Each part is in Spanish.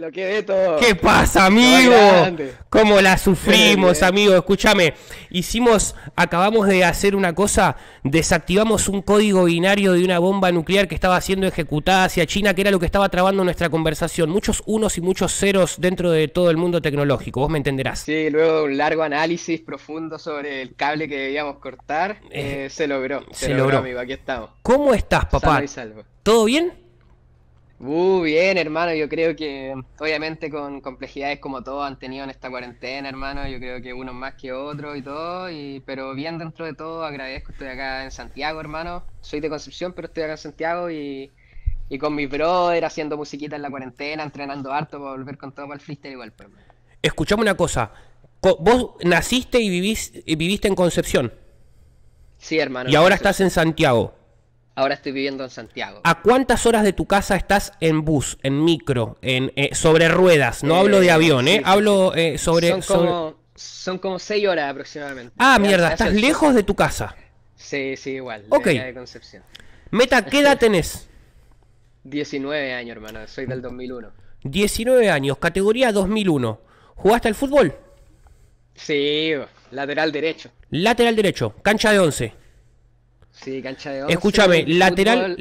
lo todo. ¿Qué pasa, amigo? ¿Cómo la sufrimos, amigo? Escúchame, hicimos, acabamos de hacer una cosa, desactivamos un código binario de una bomba nuclear que estaba siendo ejecutada hacia China, que era lo que estaba trabando nuestra conversación. Muchos unos y muchos ceros dentro de todo el mundo tecnológico, vos me entenderás. Sí, luego de un largo análisis profundo sobre el cable que debíamos cortar, eh, eh, se logró. Se, logró, amigo, aquí estamos. ¿Cómo estás, papá? y ¿Todo bien? Uh, bien, hermano. Yo creo que, obviamente, con complejidades como todos han tenido en esta cuarentena, hermano. Yo creo que uno más que otro y todo. Y, pero bien, dentro de todo, agradezco. Estoy acá en Santiago, hermano. Soy de Concepción, pero estoy acá en Santiago y, y con mis brother haciendo musiquita en la cuarentena, entrenando harto para volver con todo para el freestyle igual. Pero... Pues, Escuchame una cosa. Vos naciste y, vivís, y viviste en Concepción. Sí, hermano. Y ahora estás en Santiago. Ahora estoy viviendo en Santiago. ¿A cuántas horas de tu casa estás en bus, en micro, en eh, sobre ruedas? No hablo de eh, avión, ¿eh? hablo eh, sobre... Son como, son como seis horas aproximadamente. Ah, mierda, estás lejos de tu casa. Sí, sí, igual. Ok. Meta, ¿qué edad tenés? 19 años, hermano. Soy del 2001. 19 años, categoría 2001. ¿Jugaste al fútbol? Sí, lateral derecho. Lateral derecho, cancha de 11. Sí, cancha de 11, Escúchame, lateral,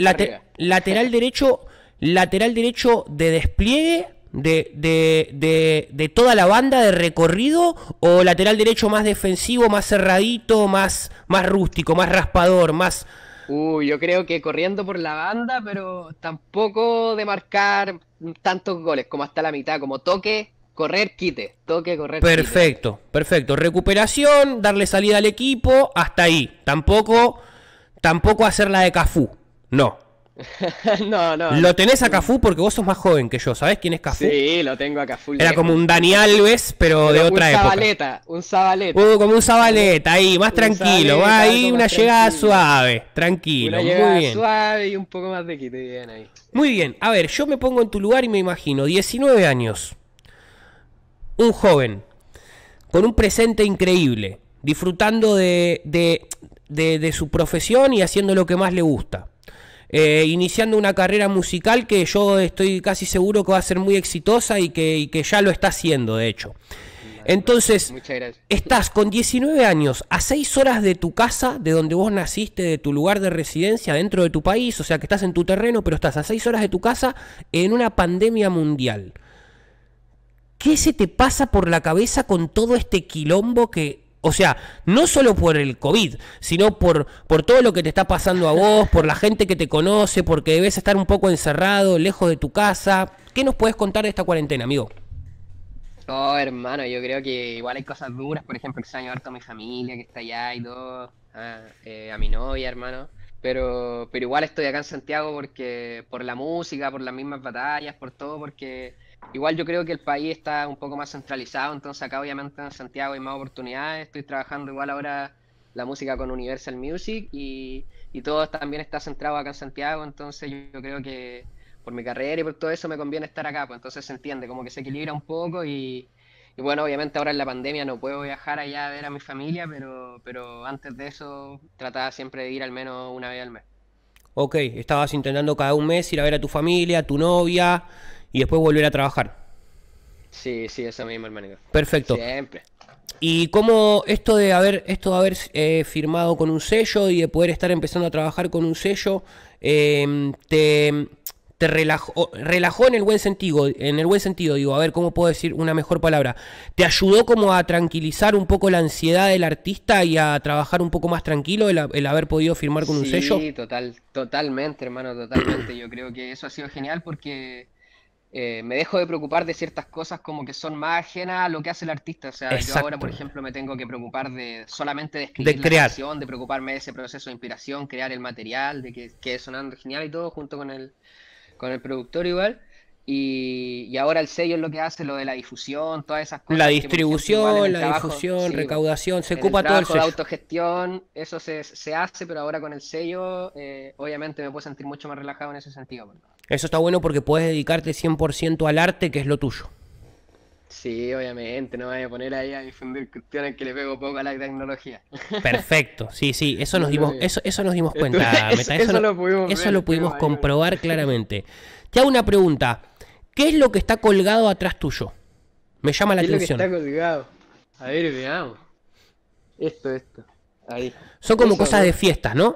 lateral derecho, lateral derecho de despliegue de, de, de, toda la banda de recorrido o lateral derecho más defensivo, más cerradito, más, más rústico, más raspador, más... Uy, yo creo que corriendo por la banda, pero tampoco de marcar tantos goles como hasta la mitad, como toque, correr, quite, toque, correr. Perfecto, perfecto. Recuperación, darle salida al equipo, hasta ahí. Tampoco tampoco hacer la de Cafú. No. no, no. Lo tenés a Cafú porque vos sos más joven que yo. ¿Sabés quién es Cafú? Sí, lo tengo a Cafú. Era como un Dani Alves, pero, de otra época. un Zabaleta, un Zabaleta. Uh, como un Zabaleta ahí, más tranquilo. Va ahí una llegada suave, tranquilo. Una muy bien. suave y un poco más de quito Muy bien. A ver, yo me pongo en tu lugar y me imagino 19 años. Un joven con un presente increíble, disfrutando de, de, su profesión y haciendo lo que más le gusta. Eh, iniciando una carrera musical que yo estoy casi seguro que va a ser muy exitosa y que, y que ya lo está haciendo, de hecho. Entonces, estás con 19 años a 6 horas de tu casa, de donde vos naciste, de tu lugar de residencia, dentro de tu país, o sea que estás en tu terreno, pero estás a 6 horas de tu casa en una pandemia mundial. ¿Qué se te pasa por la cabeza con todo este quilombo que o sea, no solo por el COVID, sino por, por todo lo que te está pasando a vos, por la gente que te conoce, porque debes estar un poco encerrado, lejos de tu casa. ¿Qué nos puedes contar de esta cuarentena, amigo? Oh, hermano, yo creo que igual hay cosas duras, por ejemplo, extraño harto a mi familia que está allá y todo, ah, eh, a mi novia, hermano. Pero, pero igual estoy acá en Santiago porque por la música, por las mismas batallas, por todo, porque Igual yo creo que el país está un poco más centralizado, entonces acá obviamente en Santiago hay más oportunidades. Estoy trabajando igual ahora la música con Universal Music y, todo también está centrado acá en Santiago, entonces yo creo que por mi carrera y por todo eso me conviene estar acá, pues entonces se entiende, como que se equilibra un poco y, bueno, obviamente ahora en la pandemia no puedo viajar allá a ver a mi familia, pero, pero antes de eso trataba siempre de ir al menos una vez al mes. Ok, estabas intentando cada un mes ir a ver a tu familia, a tu novia, y después volver a trabajar. Sí, sí, esa mismo, hermano. Perfecto. Siempre. ¿Y cómo esto de haber, esto haber eh, firmado con un sello y de poder estar empezando a trabajar con un sello, em, te, te relajó, relajó, en el buen sentido, en el buen sentido, digo, a ver cómo puedo decir una mejor palabra. ¿Te ayudó como a tranquilizar un poco la ansiedad del artista y a trabajar un poco más tranquilo el, haber podido firmar con un sello? Sí, total, totalmente, hermano, totalmente. Yo creo que eso ha sido genial porque eh, me dejo de preocupar de ciertas cosas como que son más ajenas a lo que hace el artista. O sea, yo ahora, por ejemplo, me tengo que preocupar de solamente de escribir de la de preocuparme de ese proceso de inspiración, crear el material, de que quede sonando genial y todo, junto con el, con el productor igual. Y, ahora el sello es lo que hace, lo de la difusión, todas esas cosas. La distribución, la difusión, pues, recaudación, se ocupa todo el sello. La autogestión, eso se, hace, pero ahora con el sello, eh, obviamente me puedo sentir mucho más relajado en ese sentido. Pues, eso está bueno porque puedes dedicarte 100% al arte, que es lo tuyo. Sí, obviamente, no me voy a poner ahí a difundir cuestiones que le pego poco a la tecnología. Perfecto, sí, sí, eso nos dimos, eso, eso nos dimos cuenta, eso, pudimos, lo pudimos comprobar claramente. Te hago una pregunta. ¿Qué es lo que está colgado atrás tuyo? Me llama la ¿Qué atención. Es lo que está colgado. A ver, veamos. Esto, esto. Ahí. Son como cosas de fiesta, ¿no?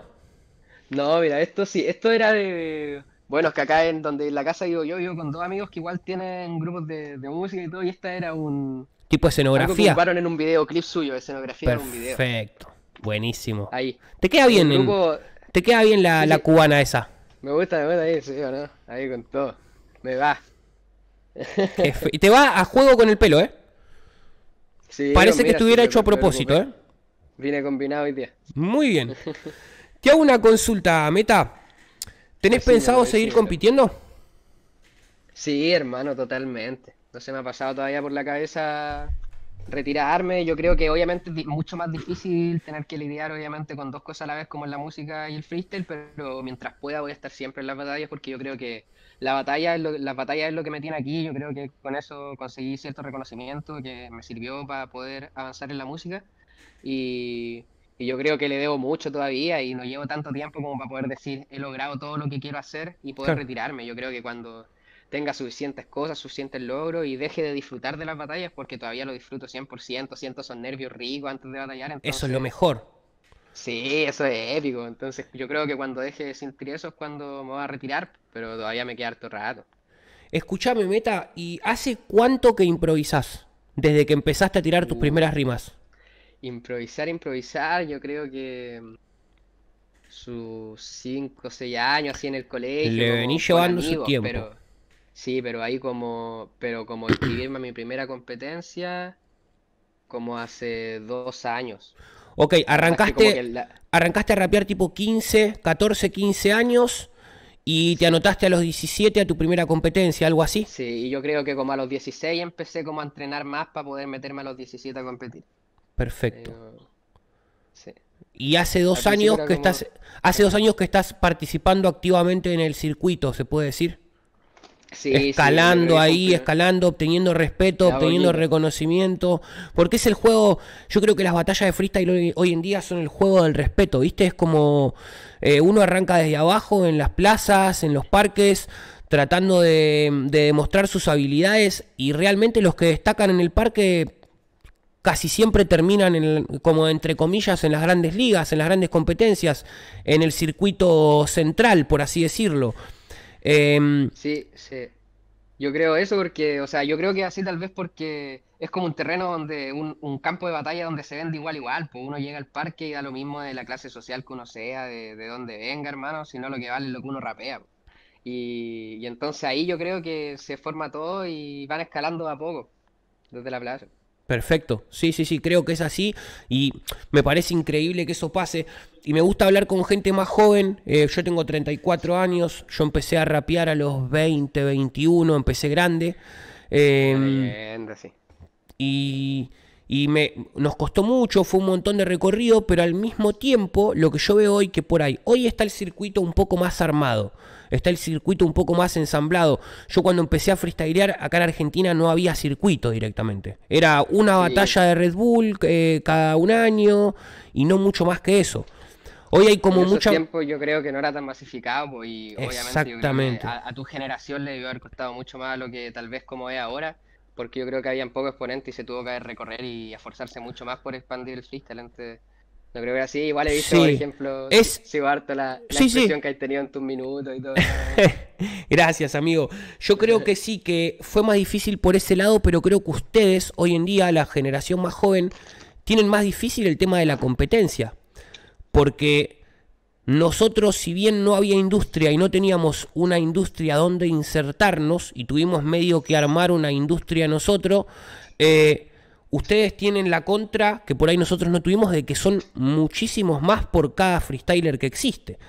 No, mira, esto sí, esto era de... Bueno, es que acá en donde en la casa vivo yo, vivo con dos amigos que igual tienen grupos de, música y todo, y esta era un... Tipo escenografía. Lo en un videoclip suyo, escenografía en un video. Perfecto, buenísimo. Ahí. ¿Te queda bien, ¿Te queda bien la, cubana esa? Me gusta, me gusta ahí, sí, ¿no? Ahí con todo. Me va. Y te va a juego con el pelo, ¿eh? Parece que estuviera hecho a propósito, ¿eh? Vine combinado hoy día. Muy bien. Te hago una consulta, Meta. ¿Tenés pensado seguir compitiendo? Sí, hermano, totalmente. No se me ha pasado todavía por la cabeza retirarme. Yo creo que obviamente es mucho más difícil tener que lidiar obviamente con dos cosas a la vez como es la música y el freestyle, pero mientras pueda voy a estar siempre en las batallas porque yo creo que la batalla es lo, es lo que me tiene aquí. Yo creo que con eso conseguí cierto reconocimiento que me sirvió para poder avanzar en la música y, yo creo que le debo mucho todavía y no llevo tanto tiempo como para poder decir he logrado todo lo que quiero hacer y poder retirarme. Yo creo que cuando tenga suficientes cosas, suficientes logros y deje de disfrutar de las batallas porque todavía lo disfruto 100%, siento esos nervios ricos antes de batallar. Eso es lo mejor. Sí, eso es épico. Entonces yo creo que cuando deje de sentir eso es cuando me voy a retirar, pero todavía me queda harto rato. Escúchame, Meta, ¿y hace cuánto que improvisás? Desde que empezaste a tirar tus uh. primeras rimas. Improvisar, improvisar, yo creo que mm, sus 5 o 6 años así en el colegio. Le venís llevando su tiempo. Pero Sí, pero ahí como, pero como inscribirme a mi primera competencia, como hace dos años. Ok, arrancaste, arrancaste a rapear tipo 15, 14, 15 años y te anotaste a los 17 a tu primera competencia, algo así. Sí, y yo creo que como a los 16 empecé como a entrenar más para poder meterme a los 17 a competir. Perfecto. Sí. Y hace dos años que estás, hace dos años que estás participando activamente en el circuito, se puede decir escalando ahí, escalando, obteniendo respeto, obteniendo reconocimiento, porque es el juego, yo creo que las batallas de freestyle hoy, en día son el juego del respeto, ¿viste? Es como eh, uno arranca desde abajo, en las plazas, en los parques, tratando de, demostrar sus habilidades y realmente los que destacan en el parque casi siempre terminan como entre comillas en las grandes ligas, en las grandes competencias, en el circuito central, por así decirlo. Em, sí, sí. Yo creo eso porque, o sea, yo creo que así tal vez porque es como un terreno donde, un, campo de batalla donde se vende igual igual, pues uno llega al parque y da lo mismo de la clase social que uno sea, de, donde venga, hermano, sino lo que vale es lo que uno rapea. Y, y, entonces ahí yo creo que se forma todo y van escalando a poco desde la plaza. Perfecto, sí, sí, sí, creo que es así y me parece increíble que eso pase. Y me gusta hablar con gente más joven, eh, yo tengo 34 años, yo empecé a rapear a los 20, 21, empecé grande. Em, y y me, nos costó mucho, fue un montón de recorrido, pero al mismo tiempo lo que yo veo hoy que por ahí, hoy está el circuito un poco más armado, está el circuito un poco más ensamblado. Yo cuando empecé a freestylear acá en Argentina no había circuito directamente, era una batalla de Red Bull eh, cada un año y no mucho más que eso. Hoy hay como en tiempo yo creo que no era tan masificado pues, y obviamente Exactamente. A, tu generación le debió haber costado mucho más lo que tal vez como es ahora porque yo creo que habían pocos exponentes y se tuvo que recorrer y esforzarse mucho más por expandir el freestyle antes. No creo que así. Igual he visto, por ejemplo, es... la, la que has tenido en tus minutos y todo. Gracias, amigo. Yo creo que sí, que fue más difícil por ese lado, pero creo que ustedes, hoy en día, la generación más joven, tienen más difícil el tema de la competencia. Porque nosotros, si bien no había industria y no teníamos una industria donde insertarnos y tuvimos medio que armar una industria nosotros, eh, ustedes tienen la contra que por ahí nosotros no tuvimos de que son muchísimos más por cada freestyler que existe.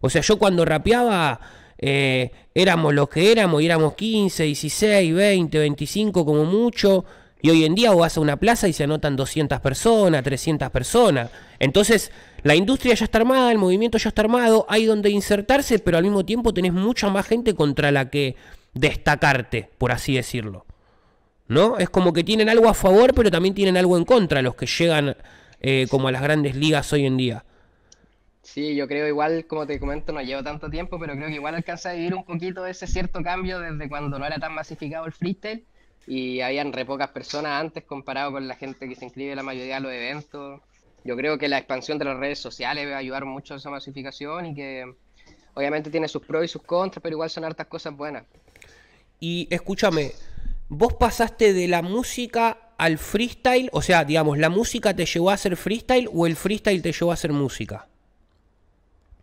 O sea, yo cuando rapeaba eh, éramos los que éramos y éramos 15, 16, 20, 25 como mucho. Y hoy en día vos vas a una plaza y se anotan 200 personas, 300 personas. Entonces la industria ya está armada, el movimiento ya está armado, hay donde insertarse, pero al mismo tiempo tenés mucha más gente contra la que destacarte, por así decirlo. ¿No? Es como que tienen algo a favor, pero también tienen algo en contra los que llegan eh, como a las grandes ligas hoy en día. Sí, yo creo igual, como te comento, no llevo tanto tiempo, pero creo que igual alcanza a vivir un poquito ese cierto cambio desde cuando no era tan masificado el freestyle y habían re pocas personas antes comparado con la gente que se inscribe la mayoría de los eventos. Yo creo que la expansión de las redes sociales va a ayudar mucho a esa masificación y que obviamente tiene sus pros y sus contras, pero igual son hartas cosas buenas. Y escúchame, vos pasaste de la música al freestyle, o sea, digamos, ¿la música te llevó a hacer freestyle o el freestyle te llevó a hacer música?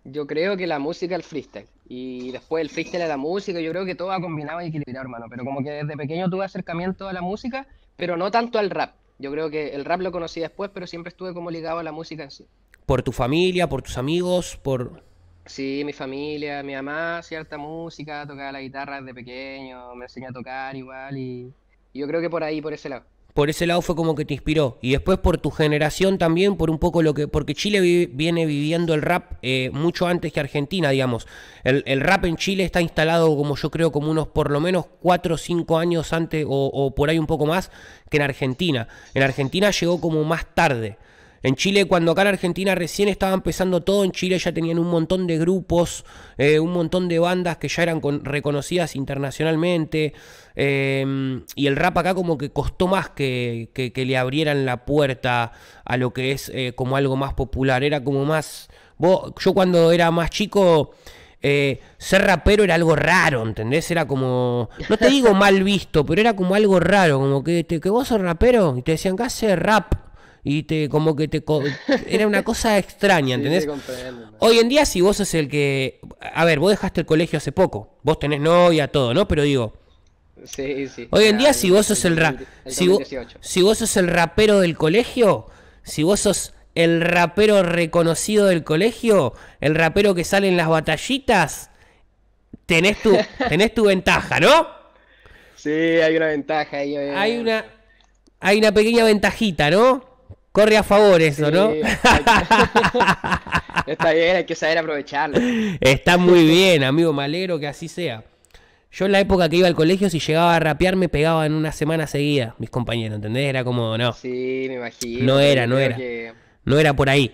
Yo creo que la música al freestyle. Y después el freestyle a la música, yo creo que todo ha combinado y equilibrado, hermano. Pero como que desde pequeño tuve acercamiento a la música, pero no tanto al rap. Yo creo que el rap lo conocí después, pero siempre estuve como ligado a la música en sí. ¿Por tu familia, por tus amigos, por...? Sí, mi familia, mi mamá cierta música, tocaba la guitarra desde pequeño, me enseñó a tocar igual y yo creo que por ahí, por ese lado por ese lado fue como que te inspiró. Y después por tu generación también, por un poco lo que. Porque Chile viene viviendo el rap eh, mucho antes que Argentina, digamos. El, el, rap en Chile está instalado, como yo creo, como unos por lo menos cuatro o cinco años antes, o por ahí un poco más, que en Argentina. En Argentina llegó como más tarde. En Chile, cuando acá en Argentina recién estaba empezando todo, en Chile ya tenían un montón de grupos, eh, un montón de bandas que ya eran reconocidas internacionalmente. Em, y el rap acá como que costó más que, que, le abrieran la puerta a lo que es eh, como algo más popular. Era como más... Vos, yo cuando era más chico... Eh, ser rapero era algo raro, ¿entendés? Era como, no te digo mal visto, pero era como algo raro, como que, te, que vos sos rapero y te decían que hace rap y te como que te era una cosa extraña, ¿entendés? Hoy en día si vos sos el que a ver, vos dejaste el colegio hace poco, vos tenés novia, todo, ¿no? Pero digo, Sí, sí. Hoy en día si vos sos el, si, vos, sos el rapero del colegio, si vos sos el rapero reconocido del colegio, el rapero que sale en las batallitas, tenés tu tenés tu ventaja, ¿no? Sí, hay una ventaja ahí. Hay una hay una pequeña ventajita, ¿no? Corre a favor eso, ¿no? Está bien, hay que saber aprovecharlo. Está muy bien, amigo, me que así sea. Yo en la época que iba al colegio, si llegaba a rapear, me pegaba en una semana seguida, mis compañeros, ¿entendés? Era como, no. Sí, me imagino. No era, no era. No era por ahí.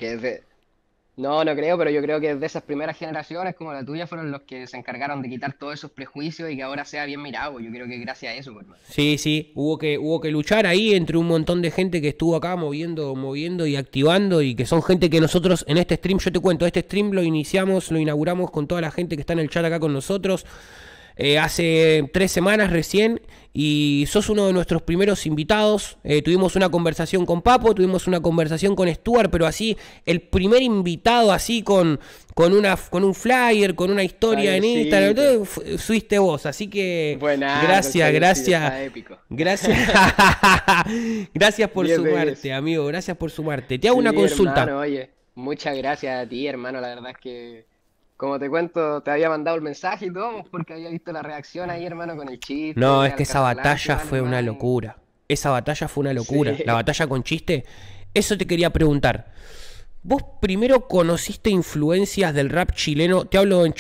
No, no creo, pero yo creo que de esas primeras generaciones como la tuya fueron los que se encargaron de quitar todos esos prejuicios y que ahora sea bien mirado. Pues, yo creo que gracias a eso, pues, Sí, sí, hubo que, hubo que luchar ahí entre un montón de gente que estuvo acá moviendo, moviendo y activando y que son gente que nosotros en este stream, yo te cuento, este stream lo iniciamos, lo inauguramos con toda la gente que está en el chat acá con nosotros. Eh, hace tres semanas recién y sos uno de nuestros primeros invitados. Eh, tuvimos una conversación con Papo, tuvimos una conversación con Stuart, pero así, el primer invitado así con, con, una, con un flyer, con una historia en Instagram, fuiste vos. Así que gracias, gracias. Gracias. gracias por su sumarte, amigo. Gracias por sumarte. Te hago una consulta. oye, muchas gracias a ti, hermano. La verdad es que como te cuento, te había mandado el mensaje y todo, porque había visto la reacción ahí, hermano, con el chiste. No, es que esa batalla fue una locura. Esa batalla fue una locura. La batalla con chiste. Eso te quería preguntar. ¿Vos primero conociste influencias del rap chileno? Te hablo del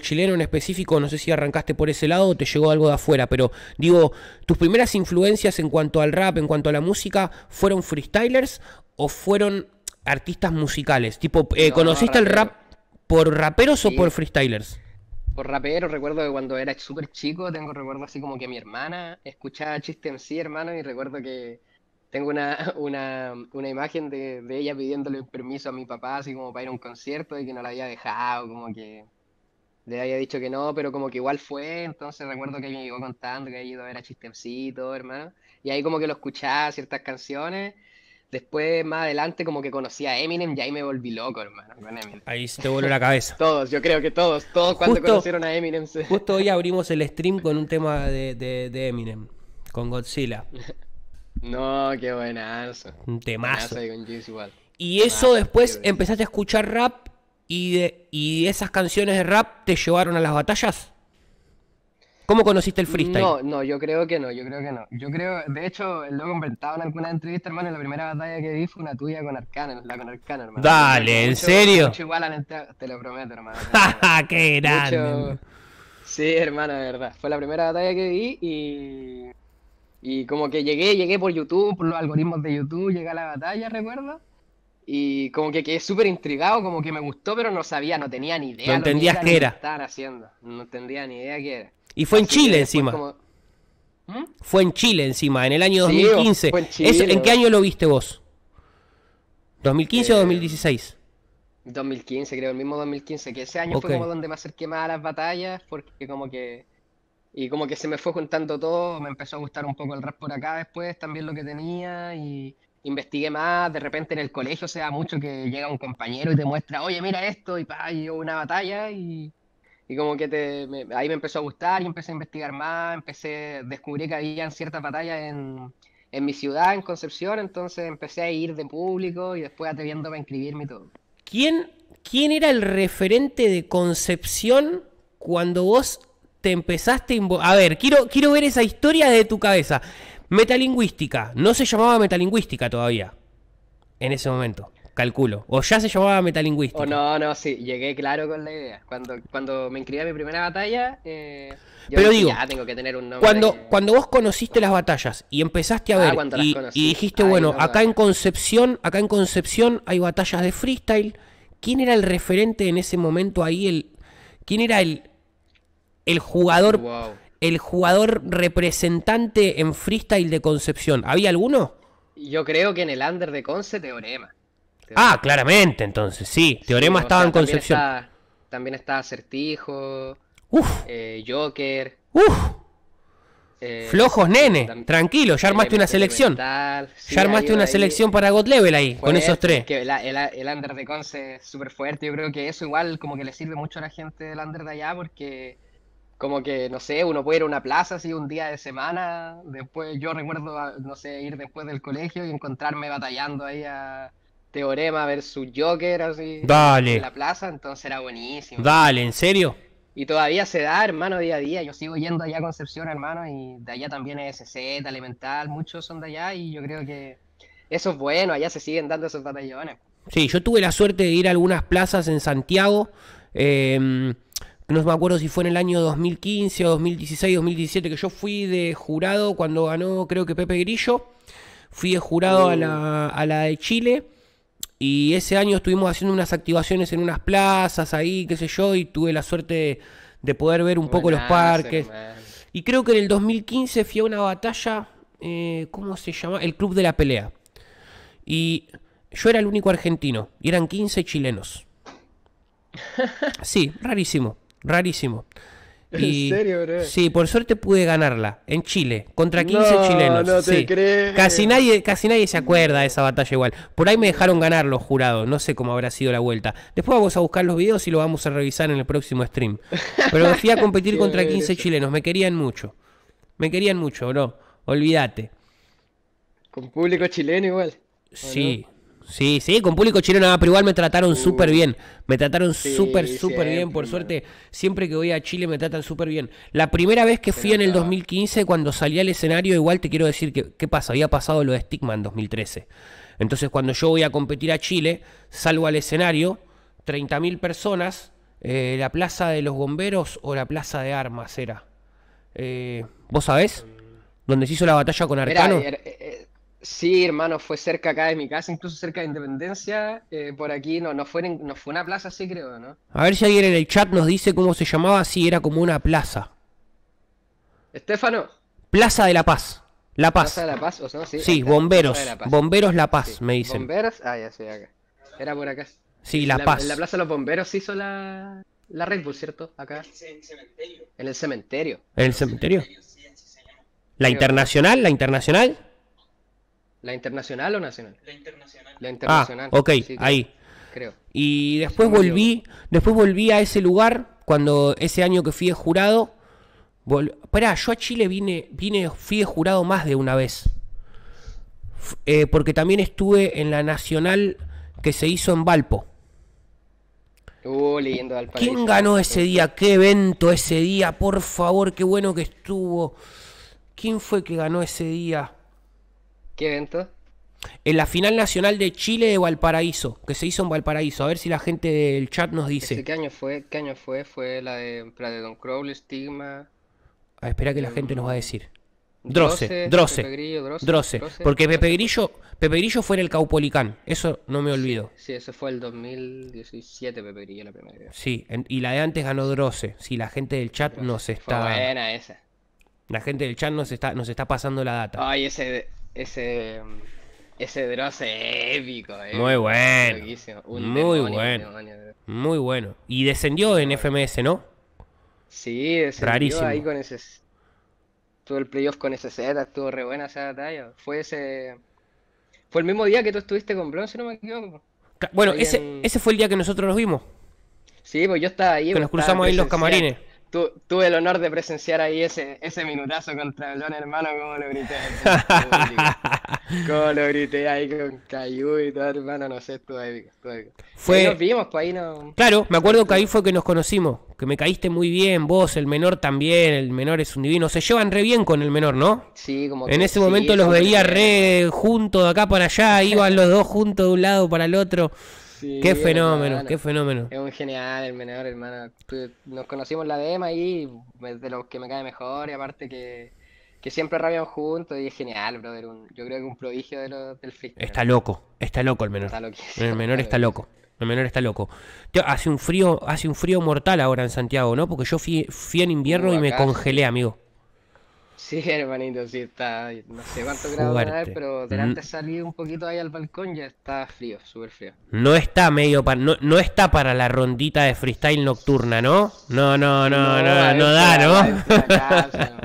chileno en específico, no sé si arrancaste por ese lado o te llegó algo de afuera, pero digo, ¿tus primeras influencias en cuanto al rap, en cuanto a la música, fueron freestylers o fueron artistas musicales? Tipo, eh, ¿conociste el rap ¿Por raperos o por freestylers? Por raperos, recuerdo que cuando era súper chico, tengo recuerdo así como que mi hermana escuchaba chiste en sí, hermano, y recuerdo que tengo una, imagen de, ella pidiéndole permiso a mi papá, así como para ir a un concierto, y que no la había dejado, como que le había dicho que no, pero como que igual fue, entonces recuerdo que me llegó contando que había ido a ver a todo, hermano, y ahí como que lo escuchaba ciertas canciones, Después, más adelante, como que conocí a Eminem y ahí me volví loco, hermano, con Eminem. Ahí se te vuelve la cabeza. todos, yo creo que todos, todos cuando conocieron a Eminem. Justo hoy abrimos el stream con un tema de, Eminem, con Godzilla. no, qué buenazo. Un temazo. y eso después empezaste a escuchar rap y, de, y esas canciones de rap te llevaron a las batallas. ¿Cómo conociste el freestyle? No, no, yo creo que no, yo creo que no. Yo creo, de hecho, lo he comentado en alguna entrevista, hermano, la primera batalla que vi fue una tuya con Arcana, la con Arcana, hermano. Dale, ¿en serio? igual a te lo prometo, hermano. ¡Qué grande! Sí, hermano, de verdad. Fue la primera batalla que vi y... Y como que llegué, llegué por YouTube, por los algoritmos de YouTube, llegué a la batalla, recuerdo. Y como que quedé súper intrigado, como que me gustó, pero no sabía, no tenía ni idea. No entendías qué era. Estaban haciendo, no entendía ni idea qué era. Y fue en Chile encima. ¿Mm? Fue en Chile encima, en el año 2015. en, qué año lo viste vos? ¿2015 o 2016? Eh, 2015, creo, el mismo 2015, que ese año fue como donde me acerqué más a las batallas, porque como que... Y como que se me fue juntando todo, me empezó a gustar un poco el rap por acá después, también lo que tenía, y investigué más, de repente en el colegio se da mucho que llega un compañero y te muestra, oye, mira esto, y pa, y una batalla, y y como que ahí me empezó a gustar y empecé a investigar más, empecé, descubrí que había ciertas batallas en, mi ciudad, en Concepción, entonces empecé a ir de público y después atreviéndome a inscribirme y todo. ¿Quién, ¿Quién era el referente de Concepción cuando vos te empezaste a... A ver, quiero, quiero ver esa historia de tu cabeza. Metalingüística, no se llamaba metalingüística todavía, en ese momento calculo. O ya se llamaba metalingüístico. no, no, sí, llegué claro con la idea. Cuando, cuando me inscribí a mi primera batalla, eh, Pero digo, tengo que tener un Cuando, cuando vos conociste las batallas y empezaste a ah, ver y, dijiste, bueno, acá en Concepción, acá en Concepción hay batallas de freestyle. ¿Quién era el referente en ese momento ahí? El, ¿Quién era el, el jugador? El jugador representante en freestyle de Concepción. ¿Había alguno? Yo creo que en el under de Conce Teorema. Ah, claramente, entonces, sí. Teorema estaba en Concepción. también está Acertijo, eh, Joker. Uf. Eh, Flojos, nene. Tranquilo, ya armaste una selección. ya armaste una selección para God Level ahí, con esos tres. Que el, under de Conce es súper fuerte. Yo creo que eso igual como que le sirve mucho a la gente del under de allá porque como que, no sé, uno puede ir a una plaza así un día de semana. Después yo recuerdo, ah, no sé, ir después del colegio y encontrarme batallando ahí a Teorema versus Joker, así. Dale. En la plaza, entonces era buenísimo. Dale, ¿en serio? Y todavía se da, hermano, día a día. Yo sigo yendo allá a Concepción, hermano, y de allá también es SZ, Elemental, muchos son de allá y yo creo que eso es bueno, allá se siguen dando esos batallones. Sí, yo tuve la suerte de ir a algunas plazas en Santiago. Em, no me acuerdo si fue en el año 2015 o 2016, 2017, que yo fui de jurado cuando ganó, creo que Pepe Grillo. Fui de jurado a, la, uh. a la de Chile. Y ese año estuvimos haciendo unas activaciones en unas plazas ahí, qué sé yo, y tuve la suerte de, poder ver un poco los parques. Y creo que en el 2015 fui a una batalla, eh, ¿cómo se llama? El Club de la Pelea. Y yo era el único argentino, y eran 15 chilenos. Sí, rarísimo, rarísimo. Sí, por suerte pude ganarla en Chile, contra 15 chilenos. No te crees. Casi nadie, casi nadie se acuerda de esa batalla igual. Por ahí me dejaron ganar los jurados, no sé cómo habrá sido la vuelta. Después vamos a buscar los videos y lo vamos a revisar en el próximo stream. Pero me fui a competir contra 15 chilenos, me querían mucho. Me querían mucho, bro. Olvídate. Con público chileno igual. Sí, Sí, sí, con público chino nada, pero igual me trataron súper bien. Me trataron súper, súper bien, por suerte. Siempre que voy a Chile me tratan súper bien. La primera vez que fui en el 2015, cuando salí al escenario, igual te quiero decir que, ¿qué pasa? Había pasado lo de Stigma en 2013. Entonces, cuando yo voy a competir a Chile, salgo al escenario, 30.000 personas, eh, la plaza de los bomberos o la plaza de armas era. Eh, ¿Vos sabés? Mm. Donde se hizo la batalla con Arcano. Sí, hermano, fue cerca acá de mi casa, incluso cerca de Independencia. Eh, por aquí no, no, fue no fue una plaza, sí creo, ¿no? A ver si alguien en el chat nos dice cómo se llamaba, si era como una plaza. Estefano. Plaza de la Paz. La Paz. Plaza de la Paz, o sea, sí. Sí, bomberos. Bomberos La Paz, me dicen. Bomberos, ah, ya sé, acá. Era por acá. Sí, La, Paz. la Plaza de los Bomberos hizo la, la Red Bull, ¿cierto? Acá. En el cementerio. En el cementerio. ¿En el cementerio? ¿La internacional? ¿La internacional? ¿La internacional o nacional? La internacional. La ah, internacional. Ah, ok, ahí. Creo. Y después volví, después volví a ese lugar cuando ese año que fui de jurado. para yo a Chile vine, vine, fui de jurado más de una vez. Eh, porque también estuve en la nacional que se hizo en Valpo. leyendo ¿Quién ganó ese día? ¿Qué evento ese día? Por favor, qué bueno que estuvo. ¿Quién fue que ganó ese día? ¿Qué evento? En la final nacional de Chile de Valparaíso, que se hizo en Valparaíso. A ver si la gente del chat nos dice. Este, ¿Qué año fue? ¿Qué año fue? Fue la de, la de Don Crowley, Stigma. A ah, espera que la em, gente nos va a decir. Droce, Droce, Droce, porque Pepe Grillo, Pepe Grillo fue en el Caupolicán, eso no me olvido. Sí, eso fue el 2017 Pepe Grillo la primera. Vez. Sí, y la de antes ganó Droce, si la gente del chat nos está... buena esa. La gente del chat nos está, nos está pasando la data. Ay, ese ese. Ese es épico, eh. Muy bueno. muy bueno. muy bueno. Y descendió en FMS, ¿no? Sí, descendió Rarísimo. ahí con ese. Tuvo el playoff con ese Z, estuvo re buena esa batalla. Fue ese. Fue el mismo día que tú estuviste con Bronze, no me equivoco. Bueno, ese, ese fue el día que nosotros nos vimos. Sí, pues yo estaba ahí. Que pues, nos cruzamos ahí en los camarines tu, tuve el honor de presenciar ahí ese, ese minutazo contra don hermano, como lo grité. como lo grité ahí con Cayu y todo, hermano, no sé, estuvo Fue... nos vimos, por pues, ahí no... Claro, me acuerdo que ahí fue que nos conocimos, que me caíste muy bien, vos, el menor también, el menor es un divino, se llevan re bien con el menor, ¿no? Sí, como En ese momento los veía re juntos, de acá para allá, iban los dos juntos de un lado para el otro qué fenómeno, qué fenómeno. Es un genial el menor, hermano. Nos conocimos la DEMA y de los que me cae mejor, y aparte que, siempre rabian juntos, y es genial, brother. yo creo que es un prodigio del freestyle. Está loco, está loco el menor. el menor está loco. El menor está loco. Hace un frío, hace un frío mortal ahora en Santiago, ¿no? Porque yo fui, fui en invierno y me congelé, amigo. Sí, hermanito, sí está, no sé cuántos grados van a haber, pero delante de mm. salí un poquito ahí al balcón, ya está frío, súper frío. No está medio para, no, no, está para la rondita de freestyle nocturna, ¿no? No, no, no, no, no, da, ¿no?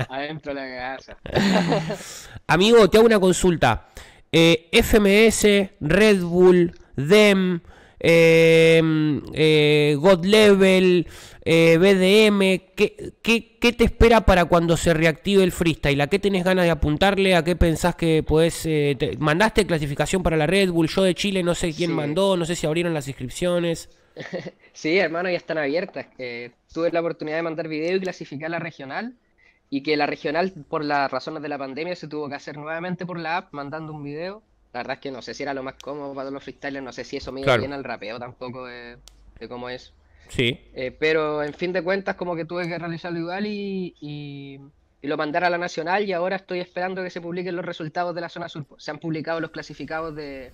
Adentro la casa, de la casa. Amigo, te hago una consulta. Eh, FMS, Red Bull, DEM, eh, mm, eh, God Level, eh, BDM, ¿qué, te espera para cuando se reactive el freestyle? ¿A qué tenés ganas de apuntarle? ¿A qué pensás que puedes eh, ¿Mandaste clasificación para la Red Bull? Yo de Chile no sé quién mandó, no sé si abrieron las inscripciones. sí, hermano, ya están abiertas. que tuve la oportunidad de mandar video y clasificar la regional y que la regional, por las razones de la pandemia, se tuvo que hacer nuevamente por la app mandando un video. La verdad es que no sé si era lo más cómodo para los freestylers, no sé si eso me bien al rapeo tampoco de cómo es. Sí. Eh, pero en fin de cuentas, como que tuve que realizarlo igual y, y, lo mandar a la Nacional y ahora estoy esperando que se publiquen los resultados de la zona sur. Se han publicado los clasificados de,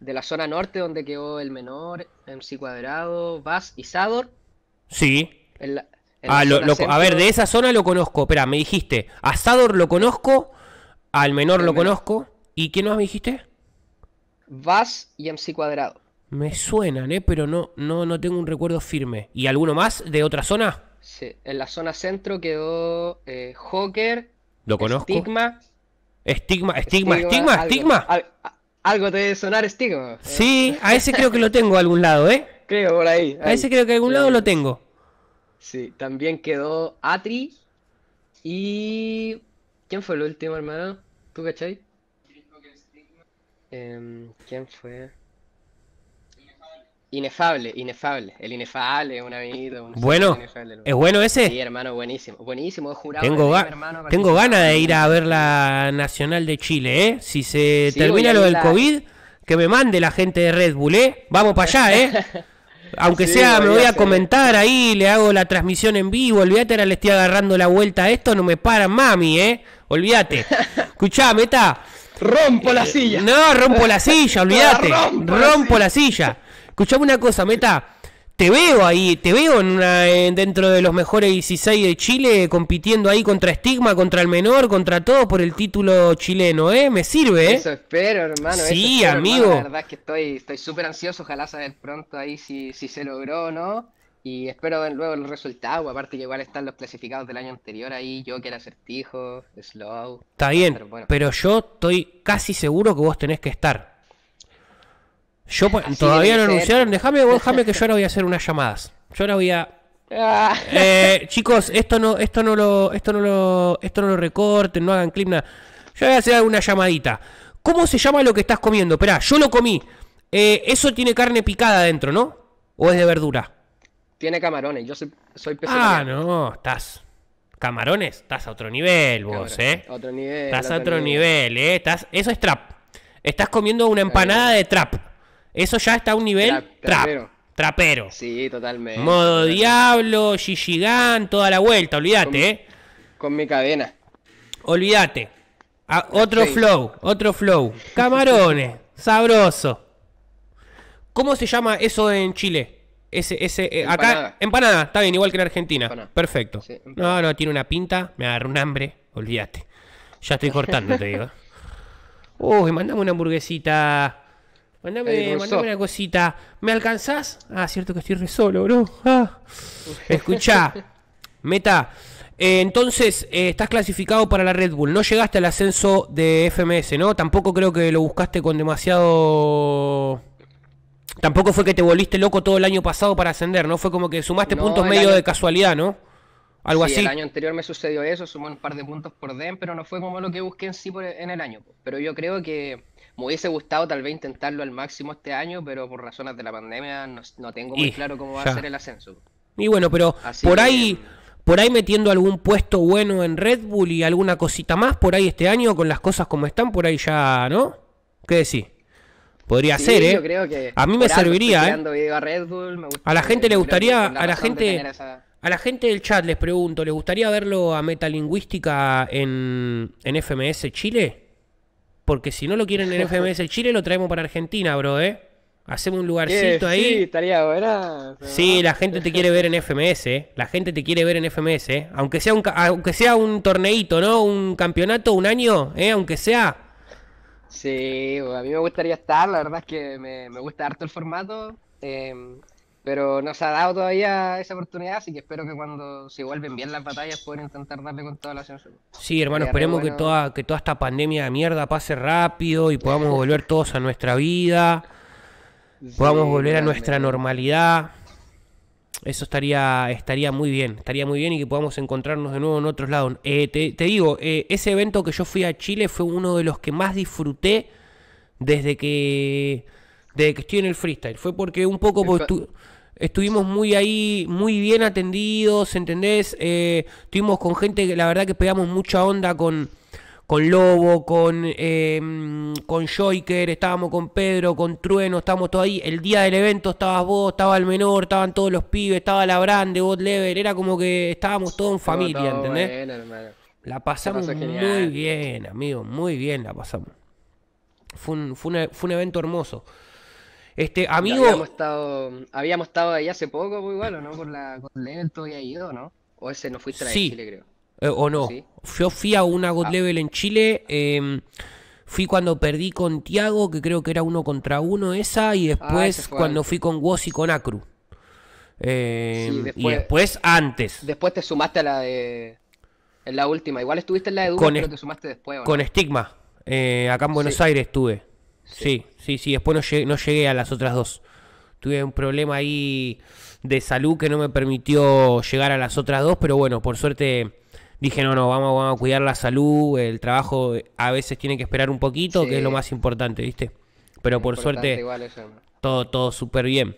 la zona norte, donde quedó el menor, MC Cuadrado, VAS y Sador. Sí. Ah, a ver, de esa zona lo conozco. Espera, me dijiste. A Sador lo conozco, al menor lo conozco. ¿Y quién más me dijiste? VAS y MC Cuadrado. Me suenan, ¿eh? Pero no, no, no tengo un recuerdo firme. ¿Y alguno más de otra zona? Sí, en la zona centro quedó eh, Lo conozco. Stigma. ¿Stigma? estigma, stigma algo, Algo, te debe sonar Stigma. Sí, a ese creo que lo tengo a algún lado, ¿eh? Creo, por ahí. A ese creo que a algún lado lo tengo. Sí, también quedó Atri. Y. ¿Quién fue el último, hermano? ¿Tú cachai? Em, ¿Quién fue? Inefable, inefable. El inefable, un amiguito. bueno, es bueno ese. Sí, hermano, buenísimo. Buenísimo, he jurado. Tengo, tengo ganas de ir a ver la Nacional de Chile, ¿eh? Si se termina lo del COVID, que me mande la gente de Red Bull, ¿eh? Vamos para allá, ¿eh? Aunque sea, me voy a, comentar ahí, le hago la transmisión en vivo. Olvídate, ahora le estoy agarrando la vuelta a esto. No me paran, mami, ¿eh? Olvídate. Escuchame, está. Rompo la eh, silla. No, rompo la silla, olvídate. rompo, La silla. Escuchame una cosa, Meta. Te veo ahí, te veo dentro de los mejores 16 de Chile, compitiendo ahí contra Estigma, contra el menor, contra todo por el título chileno, ¿eh? Me sirve, ¿eh? Eso espero, hermano. Sí, amigo. La verdad es que estoy estoy súper ansioso, ojalá saber pronto ahí si, se logró o no. Y espero ver luego los resultados. Aparte, que igual están los clasificados del año anterior ahí. Yo que era acertijo, slow. Está bien, pero, pero yo estoy casi seguro que vos tenés que estar. Yo pues, todavía no anunciaron, déjame, déjame que yo ahora voy a hacer unas llamadas. Yo ahora voy a ah. eh, chicos, esto no, esto no lo, esto no lo, esto no lo recorten, no hagan clip nada. Yo voy a hacer una llamadita. ¿Cómo se llama lo que estás comiendo? espera yo lo comí. Eh, eso tiene carne picada adentro, ¿no? ¿O es de verdura? Tiene camarones, yo soy, soy Ah, no, estás. Camarones, estás a otro nivel vos, ¿eh? A otro nivel. Estás a otro nivel, ¿eh? Estás, eso es trap. Estás comiendo una empanada de trap. Eso ya está a un nivel Trapero. Sí, totalmente. Modo Diablo, Gigigán, toda la vuelta, olvídate, eh. Con mi cadena. Olvídate. Ah, otro flow, otro flow. Camarones, sabroso. ¿Cómo se llama eso en Chile? Ese, ese, eh, acá, empanada, está bien, igual que en Argentina. Perfecto. no, no, tiene una pinta, me agarró un hambre, olvídate. Ya estoy cortando, te digo. Uy, mandame una hamburguesita. Mandame, una cosita. ¿Me alcanzás? Ah, cierto que estoy re solo, bro. Ah. escucha meta. Eh, entonces, eh, estás clasificado para la Red Bull. No llegaste al ascenso de FMS, ¿no? Tampoco creo que lo buscaste con demasiado. Tampoco fue que te volviste loco todo el año pasado para ascender, ¿no? Fue como que sumaste puntos medio de casualidad, ¿no? Algo sí, así. El año anterior me sucedió eso, sumé un par de puntos por DEM, pero no fue como lo que busqué en sí en el año. Pero yo creo que me hubiese gustado tal vez intentarlo al máximo este año, pero por razones de la pandemia no, tengo muy claro cómo va a ser el ascenso. Y bueno, pero por ahí por ahí metiendo algún puesto bueno en Red Bull y alguna cosita más por ahí este año con las cosas como están, por ahí ya, ¿no? ¿Qué decís? Podría ser, ¿eh? a mí me serviría, ¿eh? a, la gente le gustaría, a la gente, a la gente del chat les pregunto, ¿le gustaría verlo a Metalingüística en, en FMS Chile? Porque si no lo quieren en FMS Chile, lo traemos para Argentina, bro, ¿eh? Hacemos un lugarcito ahí. Sí, estaría buena. Sí, la gente te quiere ver en FMS. ¿eh? La gente te quiere ver en FMS. ¿eh? Aunque sea un, aunque sea un torneito, ¿no? Un campeonato, un año, ¿eh? Aunque sea. Sí, a mí me gustaría estar. La verdad es que me, me gusta harto el formato. Eh, pero nos ha dado todavía esa oportunidad, así que espero que cuando se vuelven bien las batallas puedan intentar darle con toda la sensación. Sí, hermano, esperemos que, toda, que toda esta pandemia de mierda pase rápido y podamos volver todos a nuestra vida, podamos volver a nuestra normalidad. Eso estaría, estaría muy bien, estaría muy bien y que podamos encontrarnos de nuevo en otros lados. Eh, te, digo, eh, ese evento que yo fui a Chile fue uno de los que más disfruté desde que, desde que estoy en el freestyle. Fue porque un poco estuvimos muy ahí, muy bien atendidos, ¿entendés? Eh, estuvimos con gente que la verdad que pegamos mucha onda con, con Lobo, con, em, con Joyker, estábamos con Pedro, con Trueno, estábamos todos ahí. El día del evento estabas vos, estaba el menor, estaban todos los pibes, estaba la Brande, Bot Lever, era como que estábamos todos en familia, ¿entendés? la pasamos muy bien, amigo, muy bien la pasamos. fue fue un evento hermoso. Este, amigo. habíamos estado, habíamos estado ahí hace poco, muy bueno, pues, ¿no? por la God Level todavía ido, ¿no? O ese no fuiste a la de Chile, creo. Eh, o no. Yo fui a una God ah. Level en Chile. Em, fui cuando perdí con Tiago, que creo que era uno contra uno esa, y ah, después cuando fui con Woz y con Acru. Eh, y después antes. Después te sumaste a la de. En la última. Igual estuviste en la de Duque pero te sumaste después. Con Stigma. Eh, acá en Buenos Aires estuve. Sí, sí, sí, después no llegué, no llegué a las otras dos. Tuve un problema ahí de salud que no me permitió llegar a las otras dos, pero bueno, por suerte dije, no, no, vamos, vamos a cuidar la salud, el trabajo a veces tiene que esperar un poquito, que es lo más importante, ¿viste? Pero por suerte todo, todo súper bien.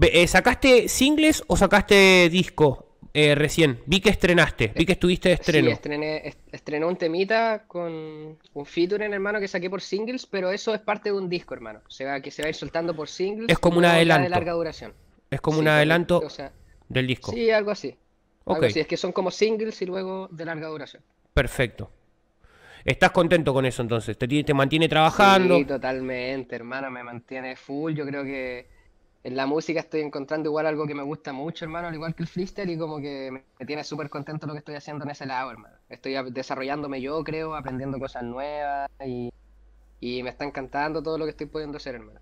Eh, ¿Sacaste singles o sacaste disco eh, recién. Vi que estrenaste, vi que estuviste de estreno. Sí, estrené, un temita con un feature en hermano, que saqué por singles, pero eso es parte de un disco, hermano. Se va, que se va a ir soltando por singles. Es como un adelanto. De larga duración. Es como un adelanto del disco. Sí, algo así. Ok Algo Es que son como singles y luego de larga duración. Perfecto. ¿Estás contento con eso entonces? ¿Te, te mantiene trabajando? Sí, totalmente, hermano, me mantiene full. Yo creo que en la música estoy encontrando igual algo que me gusta mucho, hermano, al igual que el freestyle, y como que me tiene súper contento lo que estoy haciendo en ese lado, hermano. Estoy desarrollándome yo, creo, aprendiendo cosas nuevas y, y me está encantando todo lo que estoy pudiendo hacer, hermano.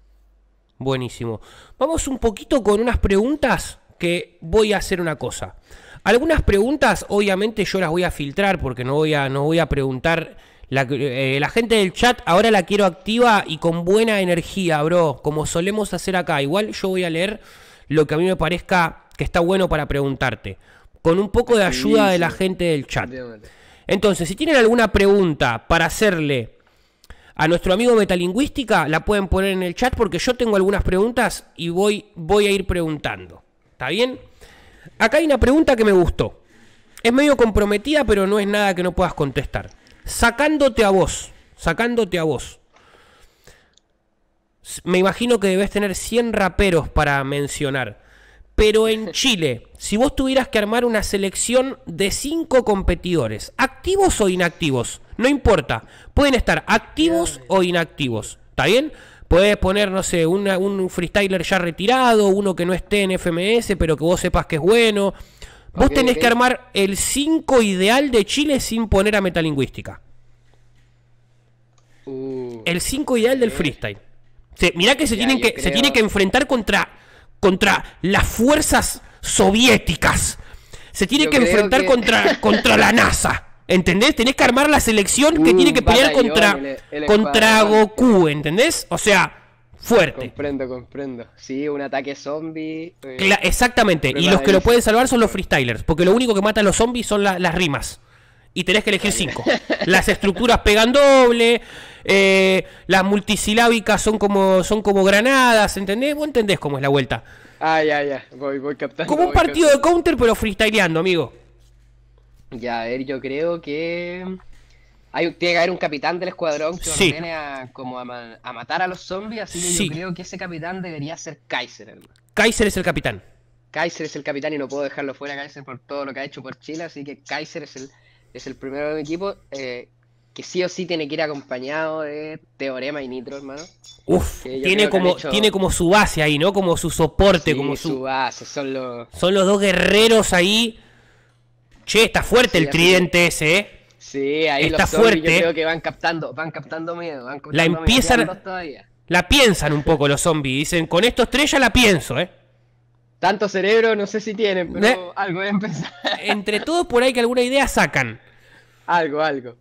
Buenísimo. Vamos un poquito con unas preguntas que voy a hacer una cosa. Algunas preguntas, obviamente, yo las voy a filtrar porque no voy a, no voy a preguntar eh, la, gente del chat ahora la quiero activa y con buena energía, bro, como solemos hacer acá. Igual yo voy a leer lo que a mí me parezca que está bueno para preguntarte, con un poco de ayuda de la gente del chat. Entonces, si tienen alguna pregunta para hacerle a nuestro amigo Metalingüística, la pueden poner en el chat porque yo tengo algunas preguntas y voy, voy a ir preguntando. ¿Está bien? Acá hay una pregunta que me gustó. Es medio comprometida, pero no es nada que no puedas contestar sacándote a vos, sacándote a vos. Me imagino que debes tener 100 raperos para mencionar. Pero en Chile, si vos tuvieras que armar una selección de 5 competidores, activos o inactivos, no importa, pueden estar activos o inactivos, ¿está bien? Puedes poner, no sé, un freestyler ya retirado, uno que no esté en FMS, pero que vos sepas que es bueno, Vos tenés que armar el 5 ideal de Chile sin poner a metalingüística. Uh, el 5 ideal del freestyle. mirá que se, que se tiene que enfrentar contra, contra las fuerzas soviéticas. Se tiene que enfrentar contra, contra la NASA. ¿Entendés? Tenés que armar la selección que uh, tiene que pelear contra, contra Goku, ¿entendés? O sea, fuerte. Comprendo, comprendo. Sí, un ataque zombie. Eh, exactamente, y los que lo pueden salvar son los freestylers, porque lo único que matan los zombies son las rimas. Y tenés que elegir cinco. Las estructuras pegan doble, eh, las multisilábicas son como, son como granadas, ¿entendés? Vos entendés cómo es la vuelta. Ah, ya, ya, voy, voy captando. Como un partido de counter, pero freestyleando, amigo. Ya, a ver, yo creo que tiene que haber un capitán del escuadrón que viene a, como a, matar a los zombies, así que yo creo que ese capitán debería ser Kaiser, Kaiser es el capitán. Kaiser es el capitán y no puedo dejarlo fuera Kaiser por todo lo que ha hecho por Chile, así que Kaiser es el, es el primero de mi equipo, eh, que sí o sí tiene que ir acompañado de Teorema y Nitro, hermano. Uf, tiene como, tiene como su base ahí, ¿no? Como su soporte, como su... base, son los... Son los dos guerreros ahí. Che, está fuerte el tridente ese, ¿eh? Sí, ahí está los fuerte. ¿eh? creo que van captando, van captando miedo, la empiezan, todavía. La piensan un poco los zombies, dicen, con esto estrella la pienso, ¿eh? Tanto cerebro no sé si tienen, pero ¿Eh? algo a empezar. Entre todos por ahí que alguna idea sacan. Algo, algo.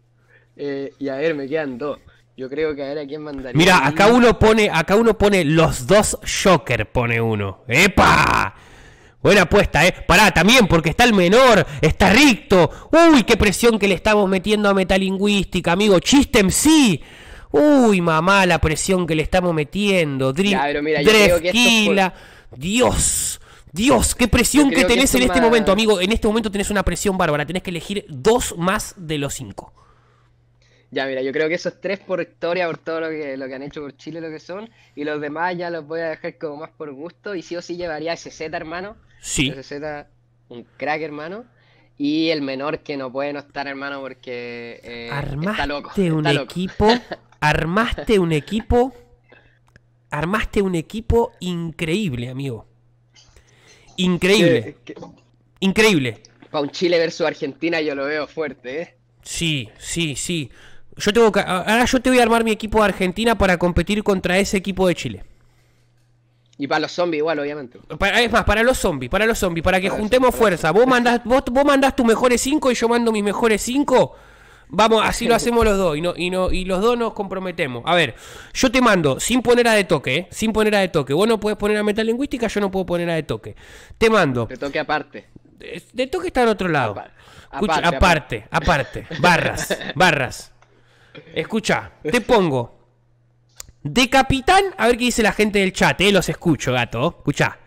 Eh, y a ver, me quedan dos. Yo creo que a ver a quién mandaría. Mira, acá uno pone, acá uno pone los dos Joker, pone uno. ¡Epa! Buena apuesta, ¿eh? Pará, también porque está el menor, está Ricto. Uy, qué presión que le estamos metiendo a Metalingüística, amigo. Chistem sí. Uy, mamá, la presión que le estamos metiendo. Dresquila. Dios. Dios, qué presión que tenés en este momento, amigo. En este momento tenés una presión bárbara. Tenés que elegir dos más de los cinco. Ya, mira, yo creo que esos tres por historia, por todo lo que, lo que han hecho por Chile, lo que son. Y los demás ya los voy a dejar como más por gusto. Y sí o sí llevaría ese Z, hermano Sí. un crack, hermano. Y el menor que no puede no estar, hermano, porque eh, armaste está loco. un equipo, armaste un equipo, armaste un equipo increíble, amigo. Increíble. Increíble. Para un Chile versus Argentina yo lo veo fuerte, ¿eh? Sí, sí, sí. Yo tengo ahora yo te voy a armar mi equipo de Argentina para competir contra ese equipo de Chile. Y para los zombies igual, obviamente. es más, para los zombies, para los zombies, para que juntemos fuerza. Vos mandás, vos, vos tus mejores 5 y yo mando mis mejores 5. Vamos, así lo hacemos los dos y, no, y, no, y los dos nos comprometemos. A ver, yo te mando sin poner a de toque, ¿eh? sin poner a de toque. Vos no puedes poner a metal lingüística, yo no puedo poner a de toque. Te mando. De toque aparte. De, toque está en otro lado. aparte, aparte, aparte. Barras, barras. Escucha, te pongo de capitán, a ver qué dice la gente del chat, eh, los escucho, gato. Escucha.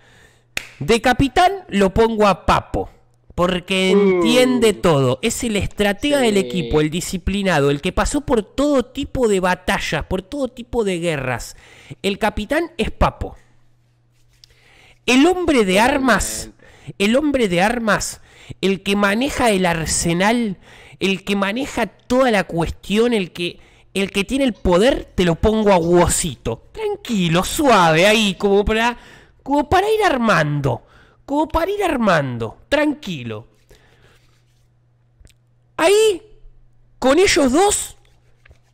De capitán lo pongo a Papo, porque uh. entiende todo. Es el estratega del equipo, el disciplinado, el que pasó por todo tipo de batallas, por todo tipo de guerras. El capitán es Papo. El hombre de armas, el hombre de armas, el que maneja el arsenal, el que maneja toda la cuestión, el que el que tiene el poder te lo pongo a Tranquilo, suave, ahí, como para, como para ir armando. Como para ir armando, tranquilo. Ahí, con ellos dos,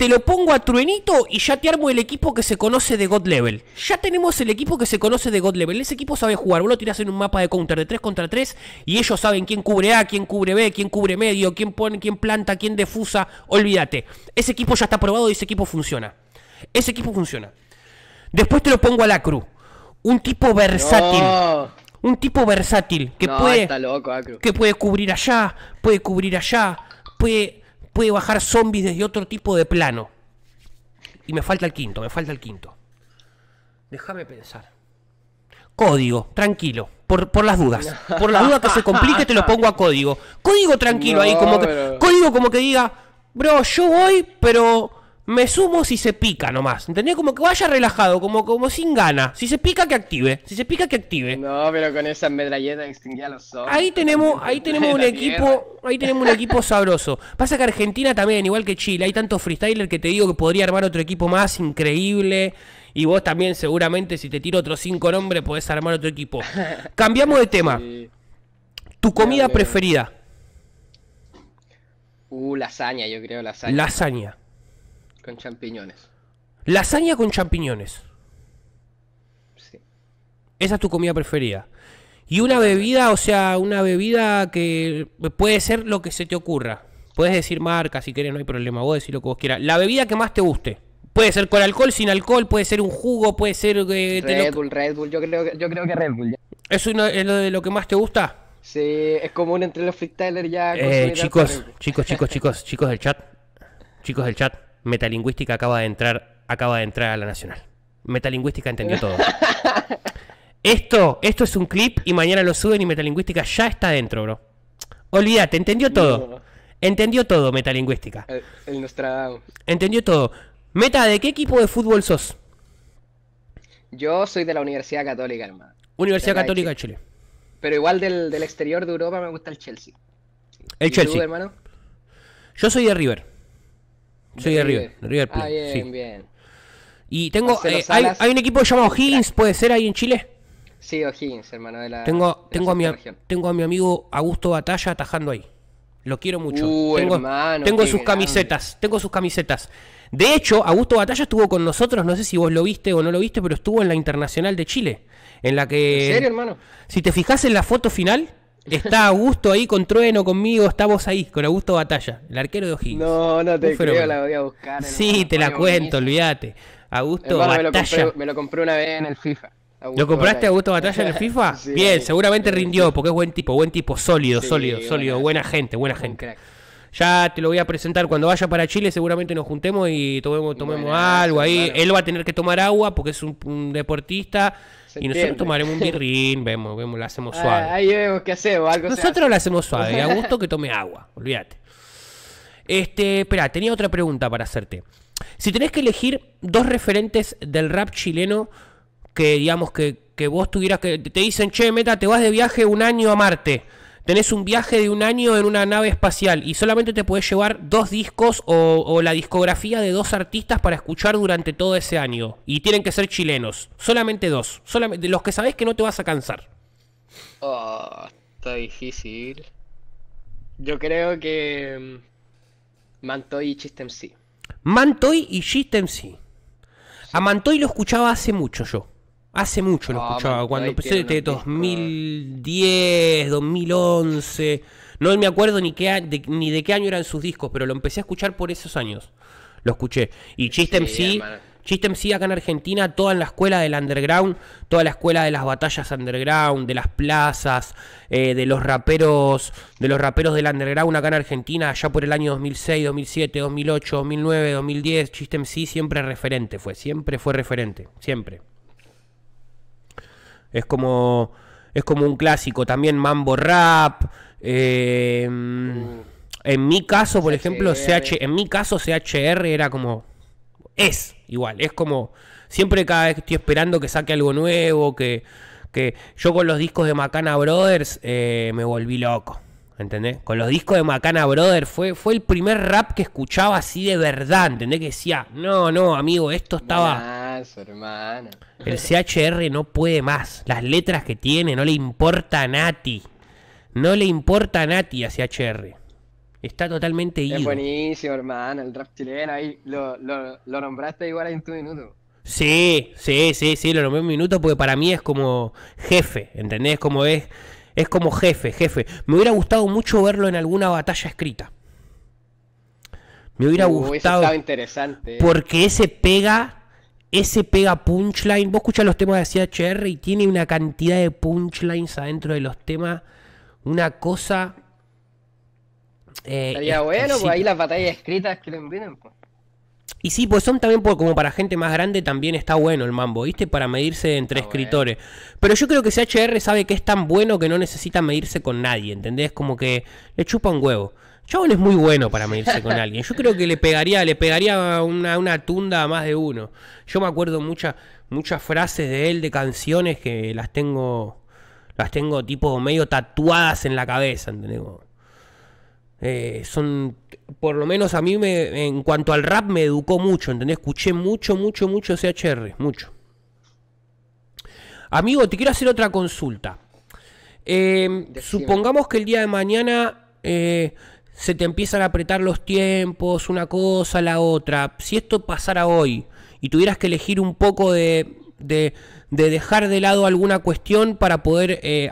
te lo pongo a Truenito y ya te armo el equipo que se conoce de God Level. Ya tenemos el equipo que se conoce de God Level. Ese equipo sabe jugar. Vos lo tirás en un mapa de counter de 3 contra 3 y ellos saben quién cubre A, quién cubre B, quién cubre medio, quién pone, quién planta, quién defusa. Olvídate. Ese equipo ya está probado y ese equipo funciona. Ese equipo funciona. Después te lo pongo a la Cruz. Un tipo versátil. Un tipo versátil que puede. Está loco, Que puede cubrir allá, puede cubrir allá, puede puede bajar zombies desde otro tipo de plano. Y me falta el quinto, me falta el quinto. Déjame pensar. Código, tranquilo. Por, las dudas. Por las dudas que se complique, te lo pongo a código. Código tranquilo ahí, como que. Código como que diga, bro, yo voy, pero me sumo si se pica nomás. ¿Entendés? Como que vaya relajado, como, como sin gana. Si se pica, que active. Si se pica, que active. No, pero con esa medralleta extinguía los ojos. Ahí tenemos, ahí tenemos un equipo, ahí tenemos un equipo sabroso. Pasa que Argentina también, igual que Chile, hay tantos freestylers que te digo que podría armar otro equipo más increíble. Y vos también, seguramente, si te tiro otros cinco nombres, podés armar otro equipo. Cambiamos de tema. Tu comida preferida. Uh, lasaña, yo creo, lasaña. Lasaña. Con champiñones. Lasaña con champiñones. Sí. Esa es tu comida preferida. Y una bebida, o sea, una bebida que puede ser lo que se te ocurra. Puedes decir marca si quieres, no hay problema. Vos decís lo que vos quieras. La bebida que más te guste. Puede ser con alcohol, sin alcohol, puede ser un jugo, puede ser. Red Bull, Red Bull, yo creo que, yo creo que Red Bull. Ya. ¿Eso es lo de lo que más te gusta? Sí, es común entre los freestylers ya. chicos, chicos, chicos, chicos, chicos del chat. Chicos del chat metalingüística acaba de entrar, acaba de entrar a la nacional. Metalingüística entendió todo. esto, esto es un clip y mañana lo suben y metalingüística ya está dentro, bro. Olvídate, entendió todo. Entendió todo, metalingüística. El, Entendió todo. Meta, ¿de qué equipo de fútbol sos? Yo soy de la Universidad Católica, hermano. Universidad Católica de Chile. Pero igual del, exterior de Europa me gusta el Chelsea. El Chelsea. hermano? Yo soy de River. Soy de River, River ah, Plate. bien, sí. bien. Y tengo. Eh, hay, hay, un equipo llamado Higgins, ¿puede ser ahí en Chile? Sí, O'Higgins, hermano de la. Tengo, tengo, a mi, tengo a mi amigo Augusto Batalla atajando ahí. Lo quiero mucho. Uh, tengo, tengo sus camisetas. Tengo sus camisetas. De hecho, Augusto Batalla estuvo con nosotros. No sé si vos lo viste o no lo viste, pero estuvo en la Internacional de Chile. En la que. ¿En serio, hermano? Si te fijas en la foto final, Está Augusto ahí con Trueno conmigo, está vos ahí, con Augusto Batalla, el arquero de O'Higgins. No, no te creo, la voy a buscar. Sí, te la cuento, olvídate. Augusto Batalla. Me lo, compré, una vez en el FIFA. ¿Lo compraste a Augusto Batalla en el FIFA? Bien, seguramente rindió, porque es buen tipo, buen tipo, sólido, sólido, sólido, buena gente, buena gente. Ya te lo voy a presentar cuando vaya para Chile, seguramente nos juntemos y tomemos, tomemos algo ahí. Él va a tener que tomar agua porque es un deportista y nosotros tomaremos un birrín, vemos, vemos, la hacemos suave. Ah, ahí vemos qué hacemos, Nosotros lo hacemos suave, a gusto que tome agua, olvídate. Este, espera, tenía otra pregunta para hacerte. Si tenés que elegir dos referentes del rap chileno que digamos que, que vos tuvieras que te dicen, "Che, meta, te vas de viaje un año a Marte." tenés un viaje de un año en una nave espacial y solamente te podés llevar dos discos o, la discografía de dos artistas para escuchar durante todo ese año. Y tienen que ser chilenos. Solamente dos. Solamente, los que sabés que no te vas a cansar. Ah, está difícil. Yo creo que. Mm, Mantoy y System sí. Mantoy y System C. A Mantoy lo escuchaba hace mucho yo. Hace mucho lo ah, escuchaba, cuando empecé desde 2010, 2011. No me acuerdo ni, qué, de, ni de qué año eran sus discos, pero lo empecé a escuchar por esos años. Lo escuché. Y Chistem sí, Chistem sí acá en Argentina, toda en la escuela del underground, toda la escuela de las batallas underground, de las plazas, eh, de los raperos, de los raperos del underground acá en Argentina, allá por el año 2006, 2007, 2008, 2009, 2010, Chistem sí siempre referente fue, siempre fue referente, siempre. Es como, es como un clásico. También mambo rap. Eh, en mi caso, por ejemplo, CH, en mi caso CHR era como... Es igual, es como... Siempre cada vez que estoy esperando que saque algo nuevo, que, que yo con los discos de Macana Brothers eh, me volví loco. ¿Entendés? Con los discos de Macana Brother fue, fue el primer rap que escuchaba así de verdad, ¿entendés? Que decía, no, no, amigo, esto estaba... Más, hermano. El CHR no puede más. Las letras que tiene, no le importa a Nati. No le importa a Nati a CHR. Está totalmente ido. Es buenísimo, hermano, el rap chileno. Ahí lo, lo nombraste igual en tu minuto. Sí, sí, sí, sí, lo nombré en un minuto porque para mí es como jefe, ¿entendés? Como es es como jefe, jefe. Me hubiera gustado mucho verlo en alguna batalla escrita. Me hubiera uh, gustado. interesante. Eh. Porque ese pega, ese pega punchline. Vos escuchás los temas de CHR y tiene una cantidad de punchlines adentro de los temas. Una cosa. Eh, Estaría bueno, pues ahí las batallas escritas que lo envíen, pues. Y sí, pues son también como para gente más grande también está bueno el mambo, ¿viste? Para medirse entre ah, escritores. Pero yo creo que CHR sabe que es tan bueno que no necesita medirse con nadie, ¿entendés? Como que le chupa un huevo. Chabón es muy bueno para medirse con alguien. Yo creo que le pegaría, le pegaría una, una tunda a más de uno. Yo me acuerdo muchas muchas frases de él, de canciones que las tengo, las tengo tipo medio tatuadas en la cabeza, ¿entendés? Eh, son, por lo menos a mí me, en cuanto al rap me educó mucho, ¿entendés? Escuché mucho, mucho, mucho CHR, mucho. Amigo, te quiero hacer otra consulta. Em, supongamos que el día de mañana eh, se te empiezan a apretar los tiempos, una cosa, la otra. Si esto pasara hoy y tuvieras que elegir un poco de de dejar de lado alguna cuestión para poder, eh,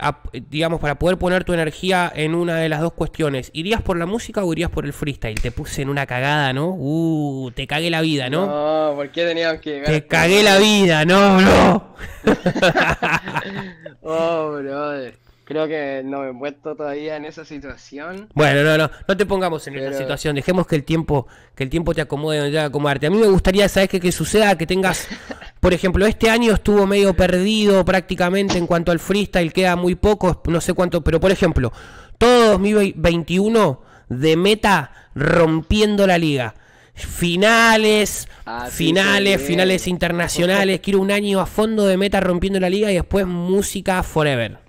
digamos, para poder poner tu energía en una de las dos cuestiones. ¿Irías por la música o irías por el freestyle? Te puse en una cagada, ¿no? Uh, te cagué la vida, ¿no? No, ¿por qué teníamos que Te cagué la vida, no, no. oh, brother. Creo que no me he puesto todavía en esa situación. Bueno, no, no, no te pongamos en esa situación. Dejemos que el tiempo, que el tiempo te acomode donde te acomodarte. A mí me gustaría, saber qué? Que suceda que tengas, por ejemplo, este año estuvo medio perdido prácticamente en cuanto al freestyle, queda muy poco, no sé cuánto, pero por ejemplo, todo 2021 de meta rompiendo la liga finales, ah, finales, finales internacionales. Quiero un año a fondo de meta rompiendo la liga y después música forever.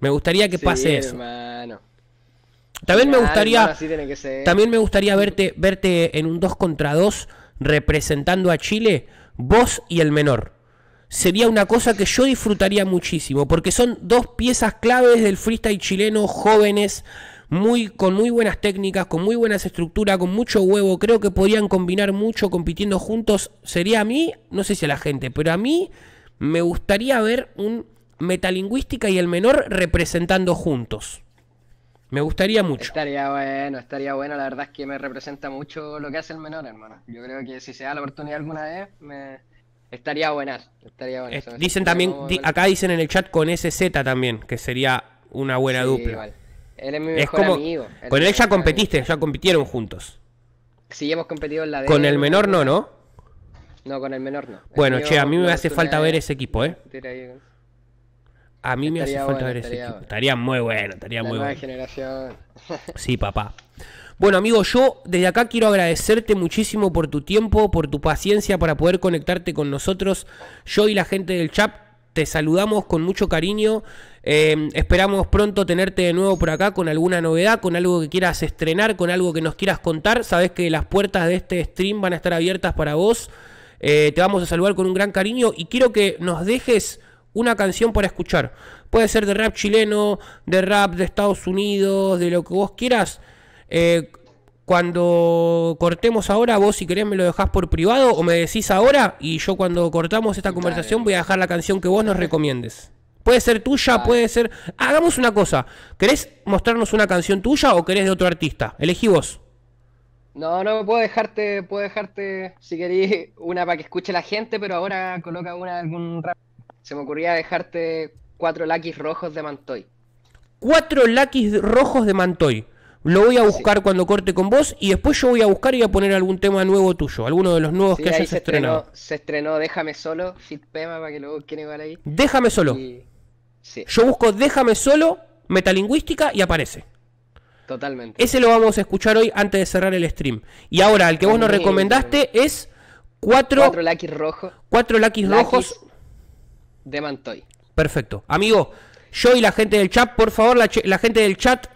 Me gustaría que pase eso. También me gustaría. También me gustaría verte, verte en un 2 contra 2 representando a Chile, vos y el menor. Sería una cosa que yo disfrutaría muchísimo, porque son dos piezas claves del freestyle chileno, jóvenes, muy, con muy buenas técnicas, con muy buenas estructuras, con mucho huevo. Creo que podrían combinar mucho compitiendo juntos. Sería a mí, no sé si a la gente, pero a mí me gustaría ver un metalingüística y el menor representando juntos. Me gustaría mucho. Estaría bueno, estaría bueno. La verdad es que me representa mucho lo que hace el menor, hermano. Yo creo que si se da la oportunidad alguna vez, me... estaría buena Estaría bueno. Eh, dicen también, acá dicen en el chat con SZ también, que sería una buena dupla. Él es mi mejor como, amigo. con él ya competiste, ya compitieron juntos. Sí, hemos competido en la D. Con el menor no, ¿no? No, con el menor no. Bueno, che, a mí me hace falta ver ese equipo, ¿eh? A mí me hace falta ver estaría ese bueno. Estaría muy bueno, estaría muy nueva generación. Sí, papá. Bueno, amigo, yo desde acá quiero agradecerte muchísimo por tu tiempo, por tu paciencia para poder conectarte con nosotros. Yo y la gente del chat te saludamos con mucho cariño. Eh, esperamos pronto tenerte de nuevo por acá con alguna novedad, con algo que quieras estrenar, con algo que nos quieras contar. Sabes que las puertas de este stream van a estar abiertas para vos. Eh, te vamos a saludar con un gran cariño y quiero que nos dejes una canción para escuchar. Puede ser de rap chileno, de rap de Estados Unidos, de lo que vos quieras. Eh, cuando cortemos ahora, vos si querés me lo dejás por privado o me decís ahora y yo cuando cortamos esta conversación voy a dejar la canción que vos nos recomiendes. Puede ser tuya, puede ser... Hagamos una cosa. ¿Querés mostrarnos una canción tuya o querés de otro artista? Elegí vos. No, no, puedo dejarte, puedo dejarte, si querés, una para que escuche la gente, pero ahora coloca una algún rap se me ocurría dejarte cuatro laquis rojos de Mantoy. Cuatro laquis rojos de Mantoy. Lo voy a buscar cuando corte con vos y después yo voy a buscar y a poner algún tema nuevo tuyo, alguno de los nuevos que hayas se estrenado. Estrenó, se estrenó Déjame Solo, Fit Pema, para que lo busquen igual ahí. Déjame Solo. Yo busco Déjame Solo, Metalingüística y aparece. Totalmente. Ese lo vamos a escuchar hoy antes de cerrar el stream. Y ahora, el que vos nos recomendaste es cuatro... Cuatro laquis rojos. Cuatro laquis rojos de Mantoy. Perfecto. Amigo, yo y la gente del chat, por favor, la, gente del chat,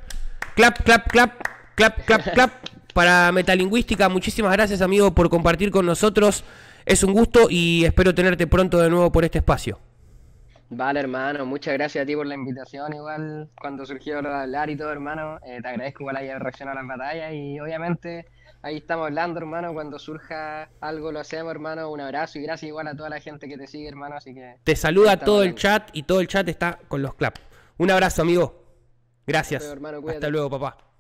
clap, clap, clap, clap, clap, clap, para Metalingüística. Muchísimas gracias, amigo, por compartir con nosotros. Es un gusto y espero tenerte pronto de nuevo por este espacio. Vale, hermano, muchas gracias a ti por la invitación. Igual, cuando surgió hablar y todo, hermano, eh, te agradezco igual hayas reaccionado a las batallas y obviamente Ahí estamos hablando, hermano. Cuando surja algo, lo hacemos, hermano. Un abrazo y gracias igual a toda la gente que te sigue, hermano. Así que. Te saluda todo el chat y todo el chat está con los claps. Un abrazo, amigo. Gracias. Hasta luego, papá.